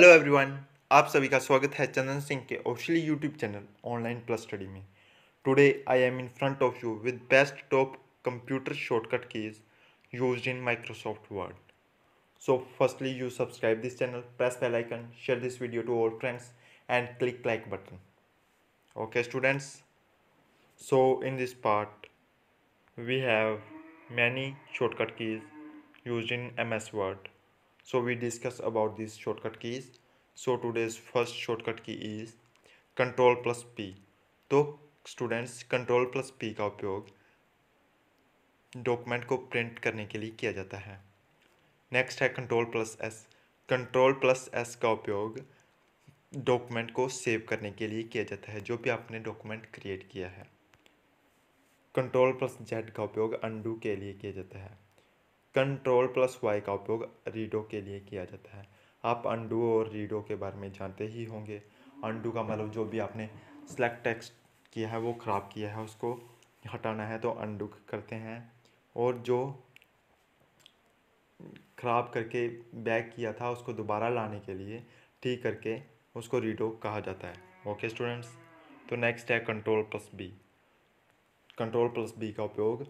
Hello everyone आप सभी का स्वागत है चंदन सिंह के official YouTube channel online plus study में today I am in front of you with best top computer shortcut keys used in Microsoft Word so firstly you subscribe this channel press bell icon share this video to all friends and click like button okay students so in this part we have many shortcut keys use in M S Word So we discuss about these shortcut keys. So today's first shortcut key is control plus P तो students control plus P का उपयोग document को print करने के लिए किया जाता है नेक्स्ट है control plus S control plus S का उपयोग डॉक्यूमेंट को सेव करने के लिए किया जाता है जो भी आपने डॉक्यूमेंट क्रिएट किया है कंट्रोल प्लस जेड का उपयोग अंडू के लिए किया जाता है कंट्रोल प्लस वाई का उपयोग रीडो के लिए किया जाता है आप अंडू और रीडो के बारे में जानते ही होंगे अंडू का मतलब जो भी आपने सेलेक्ट टेक्स्ट किया है वो ख़राब किया है उसको हटाना है तो अंडू करते हैं और जो ख़राब करके बैक किया था उसको दोबारा लाने के लिए ठीक करके उसको रीडो कहा जाता है ओके स्टूडेंट्स तो नेक्स्ट है control plus B control plus B का उपयोग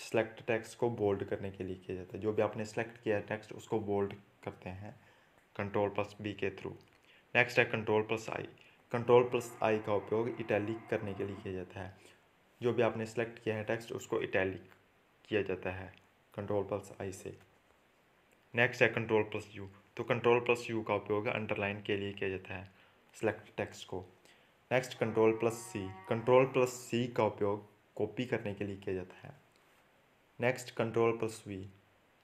सेलेक्ट टेक्स्ट को बोल्ड करने के लिए किया जाता है जो भी आपने सेलेक्ट किया है टेक्स्ट उसको बोल्ड करते हैं कंट्रोल प्लस बी के थ्रू नेक्स्ट है control plus I control plus I का उपयोग इटैलिक करने के लिए किया जाता है जो भी आपने सेलेक्ट किया है टेक्स्ट उसको इटैलिक किया जाता है कंट्रोल प्लस आई से नेक्स्ट है कंट्रोल प्लस यू तो कंट्रोल प्लस यू का उपयोग अंडरलाइन के लिए किया जाता है सेलेक्ट टेक्स्ट को next control plus C control plus C का उपयोग कॉपी करने के लिए किया जाता है next control plus V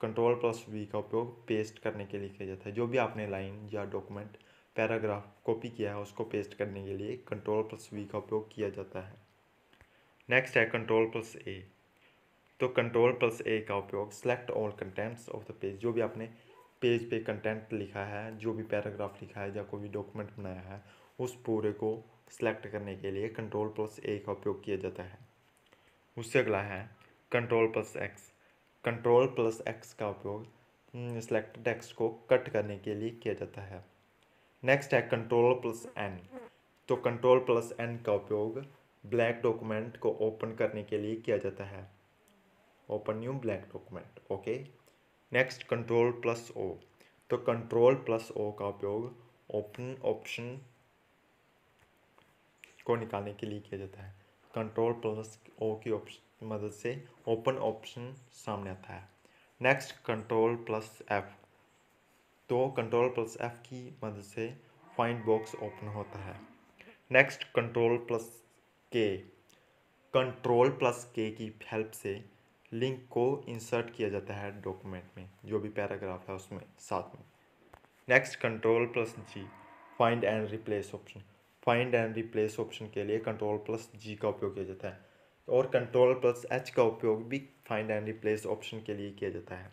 control plus V का उपयोग पेस्ट करने के लिए किया जाता है जो भी आपने लाइन या डॉक्यूमेंट पैराग्राफ कॉपी किया है उसको पेस्ट करने के लिए कंट्रोल प्लस वी का उपयोग किया जाता है नेक्स्ट है कंट्रोल प्लस ए तो कंट्रोल प्लस ए का उपयोग select all contents of the page जो भी आपने पेज पे कंटेंट लिखा है जो भी पैराग्राफ लिखा है या कोई भी डॉक्यूमेंट बनाया है उस पूरे को सिलेक्ट करने के लिए कंट्रोल प्लस ए का उपयोग किया जाता है उससे अगला है control plus X control plus X का उपयोग सिलेक्ट हम्म, टेक्स्ट को कट करने के लिए किया जाता है नेक्स्ट है कंट्रोल प्लस एन तो कंट्रोल प्लस एन का उपयोग ब्लैक डॉक्यूमेंट को ओपन करने के लिए किया जाता है open new black document okay next control plus O तो कंट्रोल प्लस ओ का उपयोग ओपन ऑप्शन को निकालने के लिए किया जाता है कंट्रोल प्लस ओ की ऑप्शन मदद से ओपन ऑप्शन सामने आता है नेक्स्ट कंट्रोल प्लस एफ़ तो कंट्रोल प्लस एफ़ की मदद से फाइंड बॉक्स ओपन होता है next control plus K control plus K की हेल्प से लिंक को इंसर्ट किया जाता है डॉक्यूमेंट में जो भी पैराग्राफ है उसमें साथ में next control plus G find and replace option find and replace option के लिए कंट्रोल प्लस जी का उपयोग किया जाता है और कंट्रोल प्लस एच का उपयोग भी फाइंड एंड रिप्लेस ऑप्शन के लिए किया जाता है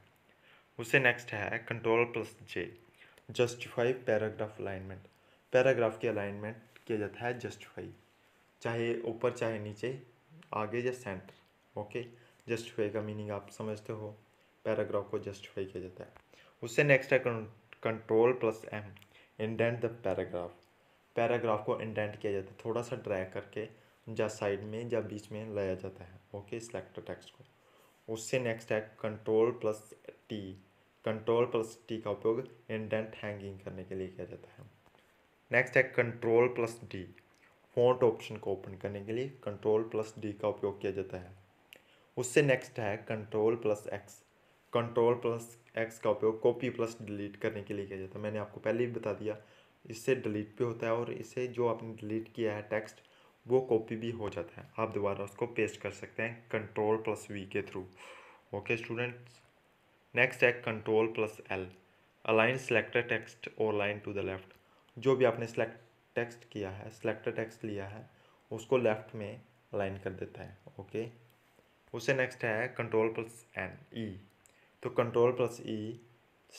उससे नेक्स्ट है control plus J justify paragraph alignment paragraph की अलाइनमेंट किया जाता है जस्टिफाई चाहे ऊपर चाहे नीचे आगे या सेंटर ओके जस्टिफाई का मीनिंग आप समझते हो पैराग्राफ को जस्टिफाई किया जाता है उससे नेक्स्ट है control plus M indent the paragraph paragraph को इंडेंट किया जाता है थोड़ा सा ड्रैग करके जा साइड में या बीच में लाया जाता है ओके सिलेक्टर टेक्स्ट को उससे नेक्स्ट है control plus T control plus T का उपयोग इंडेंट हैंगिंग करने के लिए किया जाता है नेक्स्ट है control plus D font option को ओपन करने के लिए कंट्रोल प्लस डी का उपयोग किया जाता है उससे नेक्स्ट है control plus X control plus X का उपयोग कॉपी प्लस डिलीट करने के लिए किया जाता है मैंने आपको पहले ही बता दिया इससे डिलीट भी होता है और इसे जो आपने डिलीट किया है टेक्स्ट वो कॉपी भी हो जाता है आप दोबारा उसको पेस्ट कर सकते हैं कंट्रोल प्लस वी के थ्रू ओके स्टूडेंट्स नेक्स्ट है control plus L align selected text और लाइन टू द लेफ्ट जो भी आपने सेलेक्ट टेक्स्ट किया है सेलेक्टेड टेक्स्ट लिया है उसको लेफ्ट में अलाइन कर देता है ओके उससे नेक्स्ट है कंट्रोल प्लस एन ई तो control plus E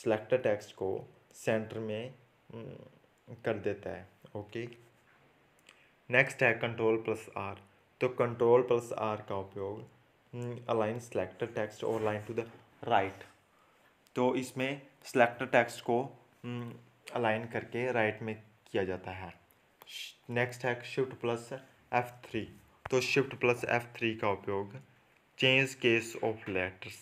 selected text को सेंटर में mm, कर देता है ओके नेक्स्ट है कंट्रोल प्लस आर तो कंट्रोल प्लस आर का उपयोग अलाइन सेलेक्टर टेक्स्ट और लाइन टू द राइट तो इसमें सेलेक्टर टेक्स्ट को अलाइन हम्म, करके राइट में किया जाता है नेक्स्ट है शिफ्ट प्लस एफ थ्री तो शिफ्ट प्लस एफ थ्री का उपयोग change case of letters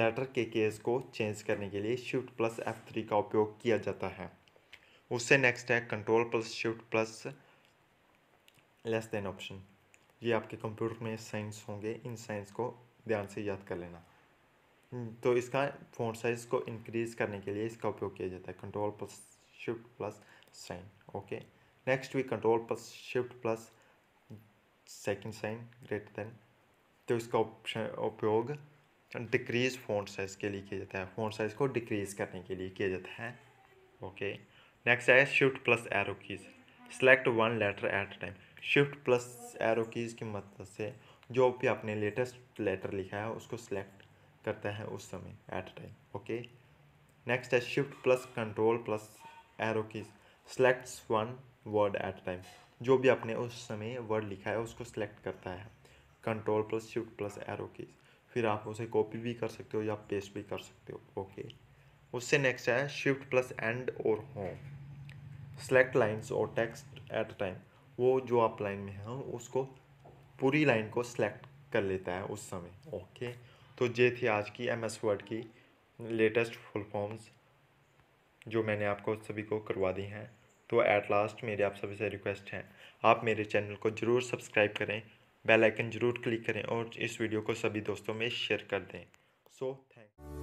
letter के केस को चेंज करने के लिए शिफ्ट प्लस एफ थ्री का उपयोग किया जाता है उससे नेक्स्ट है control plus shift plus less than option ये आपके कंप्यूटर में साइंस होंगे इन साइंस को ध्यान से याद कर लेना हम्म, तो इसका फोन साइज़ को इंक्रीज़ करने के लिए इसका उपयोग किया जाता है control plus shift plus sign okay next we control plus shift plus second sign greater than तो इसका ऑप्शन उपयोग डिक्रीज़ फोन साइज़ के लिए किया जाता है फोन साइज़ को डिक्रीज़ करने के लिए किया जाता है ओके okay. नेक्स्ट आया shift plus arrow keys select one letter at a time shift plus arrow keys की मदद से जो भी आपने लेटेस्ट लेटर लिखा है उसको सेलेक्ट करता है उस समय एट टाइम ओके नेक्स्ट है shift plus control plus arrow keys select one word at time जो भी आपने उस समय वर्ड लिखा है उसको सेलेक्ट करता है control plus shift plus arrow keys फिर आप उसे कॉपी भी कर सकते हो या पेस्ट भी कर सकते हो ओके उससे नेक्स्ट है शिफ्ट प्लस एंड और होम सेलेक्ट लाइन्स और टेक्स्ट एट अ टाइम वो जो आप लाइन में हैं उसको पूरी लाइन को सेलेक्ट कर लेता है उस समय ओके तो ये थी आज की एम एस वर्ड की लेटेस्ट फुल फॉर्म्स जो मैंने आपको सभी को करवा दी हैं तो ऐट लास्ट मेरी आप सभी से रिक्वेस्ट है आप मेरे चैनल को ज़रूर सब्सक्राइब करें बेल आइकन ज़रूर क्लिक करें और इस वीडियो को सभी दोस्तों में शेयर कर दें सो थैंक